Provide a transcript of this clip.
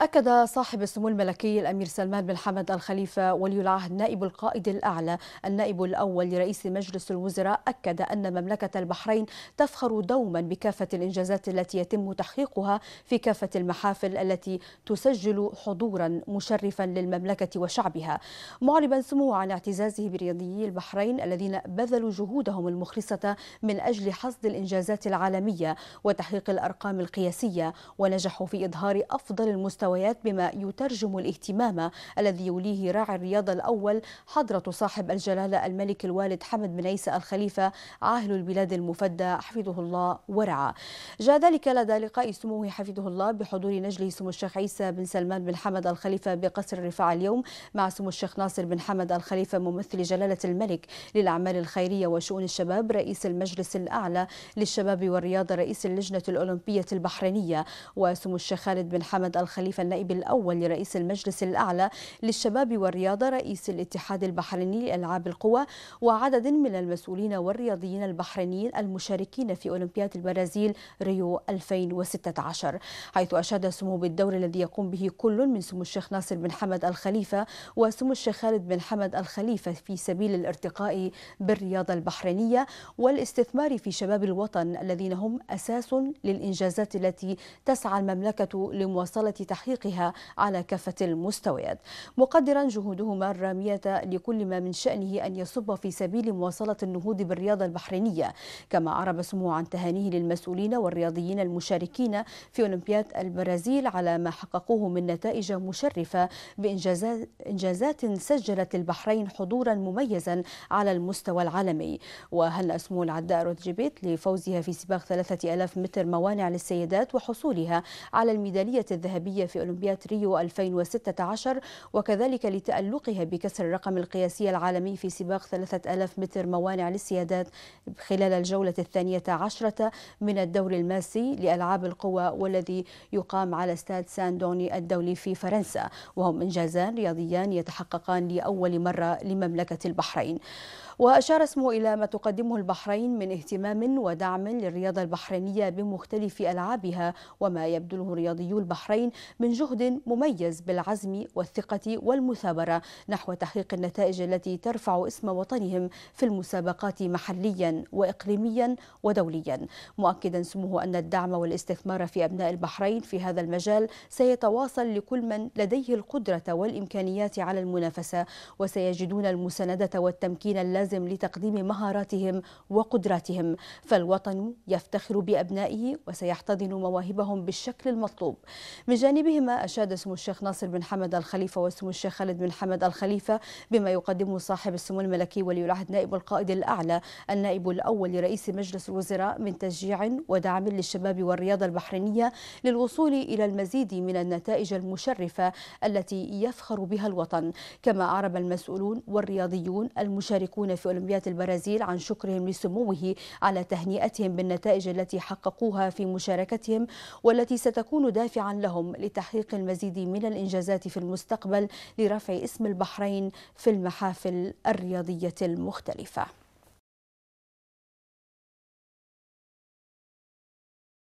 أكد صاحب السمو الملكي الأمير سلمان بن حمد الخليفة ولي العهد نائب القائد الأعلى النائب الأول لرئيس مجلس الوزراء أكد أن مملكة البحرين تفخر دوما بكافة الإنجازات التي يتم تحقيقها في كافة المحافل التي تسجل حضورا مشرفا للمملكة وشعبها معربا سموه عن اعتزازه برياضيي البحرين الذين بذلوا جهودهم المخلصة من أجل حصد الإنجازات العالمية وتحقيق الأرقام القياسية ونجحوا في إظهار أفضل المستوى المستويات بما يترجم الاهتمام الذي يوليه راعي الرياضة الأول حضرة صاحب الجلالة الملك الوالد حمد بن عيسى الخليفة عاهل البلاد المفدى حفظه الله ورعاه جاء ذلك لدى لقاء سموه حفظه الله بحضور نجله سمو الشيخ عيسى بن سلمان بن حمد الخليفة بقصر الرفاع اليوم مع سمو الشيخ ناصر بن حمد الخليفة ممثل جلالة الملك للأعمال الخيرية وشؤون الشباب رئيس المجلس الأعلى للشباب والرياضة رئيس اللجنة الأولمبية البحرينية وسمو الشيخ خالد بن حمد الخليفة تكليف النائب الأول لرئيس المجلس الأعلى للشباب والرياضة رئيس الاتحاد البحريني لألعاب القوى وعدد من المسؤولين والرياضيين البحرينيين المشاركين في أولمبياد البرازيل ريو 2016 حيث أشاد سمو بالدور الذي يقوم به كل من سمو الشيخ ناصر بن حمد الخليفة وسمو الشيخ خالد بن حمد الخليفة في سبيل الارتقاء بالرياضة البحرينية والاستثمار في شباب الوطن الذين هم أساس للإنجازات التي تسعى المملكة لمواصلة تحقيقها وتحقيقها على كافة المستويات مقدرا جهودهما الرامية لكل ما من شأنه أن يصب في سبيل مواصلة النهوض بالرياضة البحرينية كما أعرب سمو عن تهانيه للمسؤولين والرياضيين المشاركين في أولمبياد البرازيل على ما حققوه من نتائج مشرفة بإنجازات سجلت البحرين حضورا مميزا على المستوى العالمي وهل سمو العداء روتجيبيت لفوزها في سباق 3000 متر موانع للسيدات وحصولها على الميدالية الذهبية في أولمبياد ريو 2016 وكذلك لتألقها بكسر الرقم القياسي العالمي في سباق 3000 متر موانع للسيادات خلال الجولة الثانية عشرة من الدور الماسي لألعاب القوى والذي يقام على استاد دوني الدولي في فرنسا وهم إنجازان رياضيان يتحققان لأول مرة لمملكة البحرين وأشار اسمه إلى ما تقدمه البحرين من اهتمام ودعم للرياضة البحرينية بمختلف ألعابها وما يبذله رياضيو البحرين من جهد مميز بالعزم والثقة والمثابرة نحو تحقيق النتائج التي ترفع اسم وطنهم في المسابقات محليا وإقليميا ودوليا مؤكدا سموه أن الدعم والاستثمار في أبناء البحرين في هذا المجال سيتواصل لكل من لديه القدرة والإمكانيات على المنافسة وسيجدون المساندة والتمكين اللازم لتقديم مهاراتهم وقدراتهم فالوطن يفتخر بأبنائه وسيحتضن مواهبهم بالشكل المطلوب من جانبه بينهما أشاد اسم الشيخ ناصر بن حمد الخليفة واسم الشيخ خالد بن حمد الخليفة بما يقدمه صاحب السمو الملكي ولي العهد نائب القائد الأعلى النائب الأول لرئيس مجلس الوزراء من تشجيع ودعم للشباب والرياضة البحرينية للوصول إلى المزيد من النتائج المشرفة التي يفخر بها الوطن كما أعرب المسؤولون والرياضيون المشاركون في أولمبياد البرازيل عن شكرهم لسموه على تهنئتهم بالنتائج التي حققوها في مشاركتهم والتي ستكون دافعا لهم لتحقيق المزيد من الإنجازات في المستقبل لرفع اسم البحرين في المحافل الرياضية المختلفة